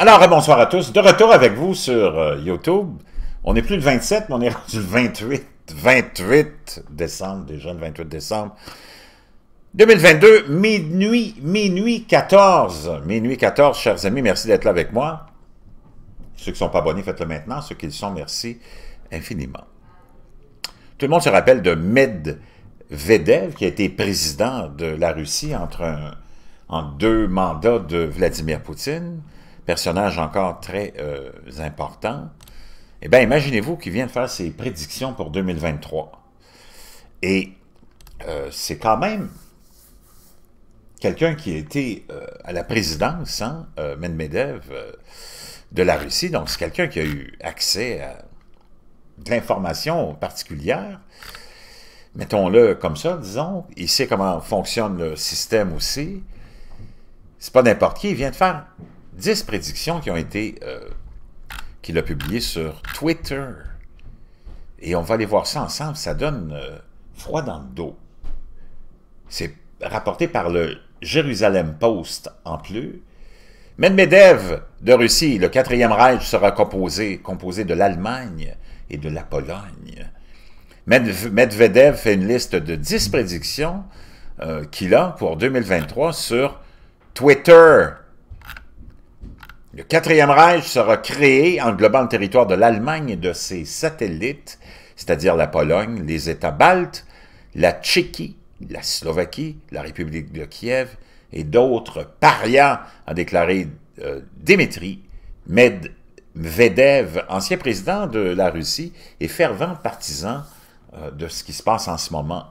Alors, bonsoir à tous. De retour avec vous sur euh, YouTube. On n'est plus le 27, mais on est rendu le 28. 28 décembre, déjà le 28 décembre 2022, minuit, minuit 14. Minuit 14, chers amis, merci d'être là avec moi. Ceux qui ne sont pas abonnés, faites-le maintenant. Ceux qui le sont, merci infiniment. Tout le monde se rappelle de Medvedev, qui a été président de la Russie entre en deux mandats de Vladimir Poutine personnage encore très euh, important, eh bien, imaginez-vous qu'il vient de faire ses prédictions pour 2023. Et euh, c'est quand même quelqu'un qui a été euh, à la présidence, sans hein, Medvedev, de la Russie. Donc, c'est quelqu'un qui a eu accès à de l'information particulière. Mettons-le comme ça, disons. Il sait comment fonctionne le système aussi. C'est pas n'importe qui. Il vient de faire 10 prédictions qui ont été... Euh, qu'il a publiées sur Twitter. Et on va aller voir ça ensemble. Ça donne euh, froid dans le dos. C'est rapporté par le Jérusalem Post en plus. Medvedev de Russie, le quatrième Reich sera composé, composé de l'Allemagne et de la Pologne. Medvedev fait une liste de 10 prédictions euh, qu'il a pour 2023 sur Twitter. Le quatrième Reich sera créé englobant le territoire de l'Allemagne et de ses satellites, c'est-à-dire la Pologne, les États baltes, la Tchéquie, la Slovaquie, la République de Kiev et d'autres parias, a déclaré euh, Dimitri Medvedev, ancien président de la Russie et fervent partisan euh, de ce qui se passe en ce moment.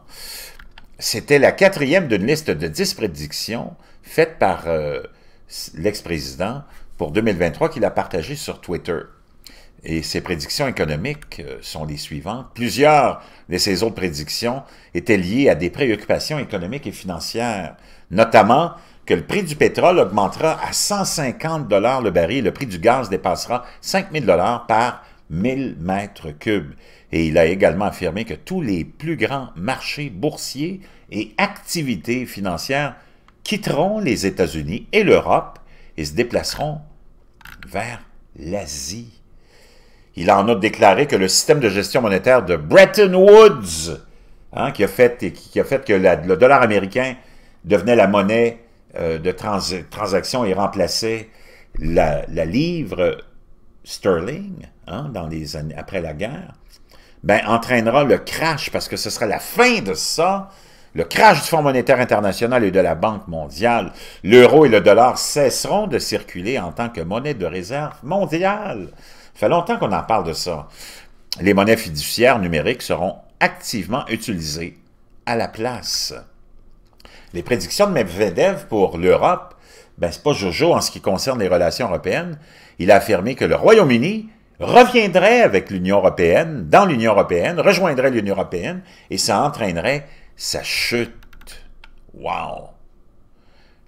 C'était la quatrième d'une liste de dix prédictions faites par euh, l'ex-président pour 2023 qu'il a partagé sur Twitter. Et ses prédictions économiques euh, sont les suivantes. Plusieurs de ses autres prédictions étaient liées à des préoccupations économiques et financières, notamment que le prix du pétrole augmentera à 150 dollars le baril, le prix du gaz dépassera 5000 dollars par 1000 mètres cubes. Et il a également affirmé que tous les plus grands marchés boursiers et activités financières quitteront les États-Unis et l'Europe ils se déplaceront vers l'Asie. Il a en outre déclaré que le système de gestion monétaire de Bretton Woods, hein, qui, a fait, qui a fait que le dollar américain devenait la monnaie euh, de transaction et remplaçait la, livre sterling hein, dans les années, après la guerre, ben, entraînera le crash parce que ce sera la fin de ça. Le crash du Fonds monétaire international et de la Banque mondiale, l'euro et le dollar cesseront de circuler en tant que monnaie de réserve mondiale. Ça fait longtemps qu'on en parle de ça. Les monnaies fiduciaires numériques seront activement utilisées à la place. Les prédictions de Medvedev pour l'Europe, ben c'est pas Jojo en ce qui concerne les relations européennes. Il a affirmé que le Royaume-Uni reviendrait avec l'Union européenne, dans l'Union européenne, rejoindrait l'Union européenne, et ça entraînerait sa chute. Wow!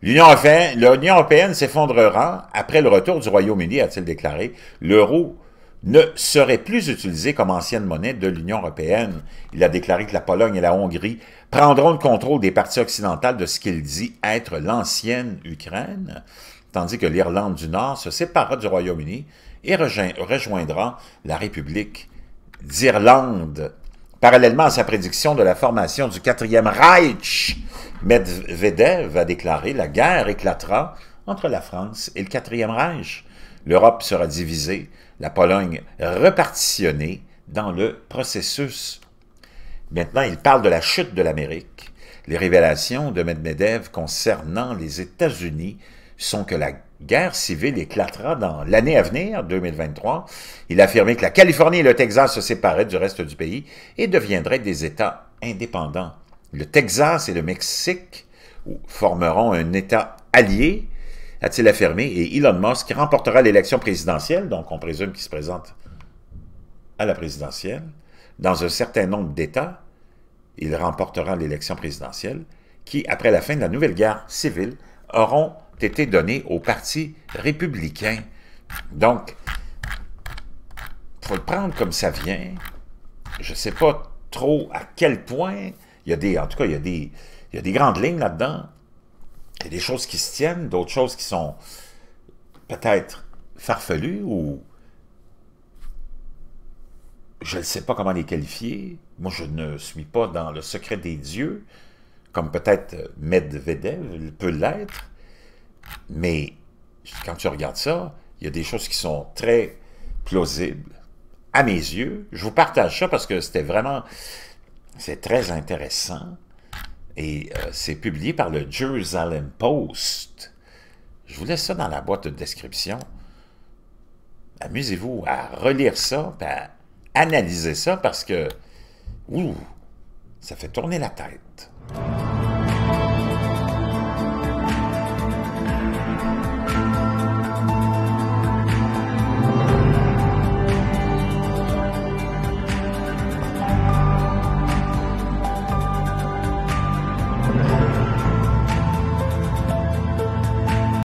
L'Union européenne, européenne s'effondrera après le retour du Royaume-Uni, a-t-il déclaré. L'euro ne serait plus utilisé comme ancienne monnaie de l'Union européenne. Il a déclaré que la Pologne et la Hongrie prendront le contrôle des parties occidentales de ce qu'il dit être l'ancienne Ukraine, tandis que l'Irlande du Nord se séparera du Royaume-Uni et rejoindra la République d'Irlande. Parallèlement à sa prédiction de la formation du quatrième Reich, Medvedev a déclaré « La guerre éclatera entre la France et le quatrième Reich. L'Europe sera divisée, la Pologne repartitionnée dans le processus. » Maintenant, il parle de la chute de l'Amérique. Les révélations de Medvedev concernant les États-Unis sont que la guerre civile éclatera dans l'année à venir, 2023. Il a affirmé que la Californie et le Texas se séparaient du reste du pays et deviendraient des États indépendants. Le Texas et le Mexique formeront un État allié, a-t-il affirmé, et Elon Musk remportera l'élection présidentielle, donc on présume qu'il se présente à la présidentielle, dans un certain nombre d'États, il remportera l'élection présidentielle, qui, après la fin de la nouvelle guerre civile, auront été donné au Parti républicain. Donc, faut le prendre comme ça vient. Je ne sais pas trop à quel point il y a des, en tout cas, il y a des, il y a des grandes lignes là-dedans. Il y a des choses qui se tiennent, d'autres choses qui sont peut-être farfelues ou je ne sais pas comment les qualifier. Moi, je ne suis pas dans le secret des dieux, comme peut-être Medvedev peut l'être. Mais quand tu regardes ça, il y a des choses qui sont très plausibles. À mes yeux, je vous partage ça parce que c'était vraiment... C'est très intéressant. Et euh, c'est publié par le Jerusalem Post. Je vous laisse ça dans la boîte de description. Amusez-vous à relire ça, à analyser ça, parce que, ouh, ça fait tourner la tête.